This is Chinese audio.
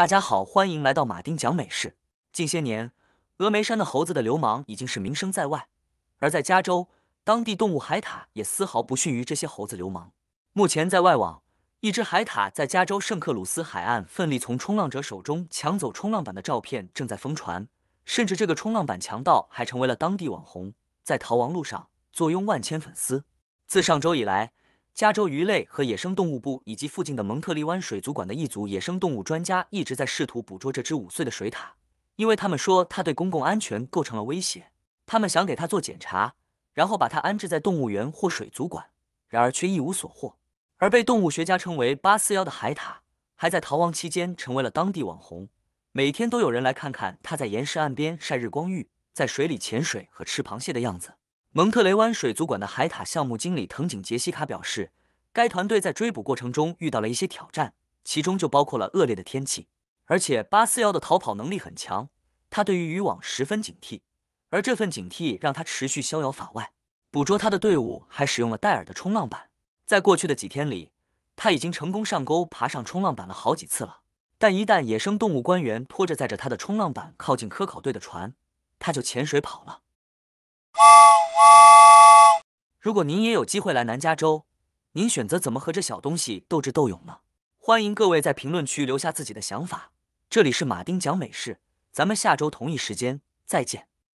大家好，欢迎来到马丁讲美事。近些年，峨眉山的猴子的流氓已经是名声在外，而在加州，当地动物海獭也丝毫不逊于这些猴子流氓。目前，在外网，一只海獭在加州圣克鲁斯海岸奋力从冲浪者手中抢走冲浪板的照片正在疯传，甚至这个冲浪板强盗还成为了当地网红，在逃亡路上坐拥万千粉丝。自上周以来。加州鱼类和野生动物部以及附近的蒙特利湾水族馆的一组野生动物专家一直在试图捕捉这只五岁的水獭，因为他们说它对公共安全构成了威胁。他们想给它做检查，然后把它安置在动物园或水族馆，然而却一无所获。而被动物学家称为“八四幺”的海獭，还在逃亡期间成为了当地网红，每天都有人来看看它在岩石岸边晒日光浴、在水里潜水和吃螃蟹的样子。蒙特雷湾水族馆的海獭项目经理藤井杰西卡表示，该团队在追捕过程中遇到了一些挑战，其中就包括了恶劣的天气，而且八四幺的逃跑能力很强，他对于渔网十分警惕，而这份警惕让他持续逍遥法外。捕捉他的队伍还使用了戴尔的冲浪板，在过去的几天里，他已经成功上钩爬上冲浪板了好几次了，但一旦野生动物官员拖着载着他的冲浪板靠近科考队的船，他就潜水跑了。如果您也有机会来南加州，您选择怎么和这小东西斗智斗勇呢？欢迎各位在评论区留下自己的想法。这里是马丁讲美事，咱们下周同一时间再见。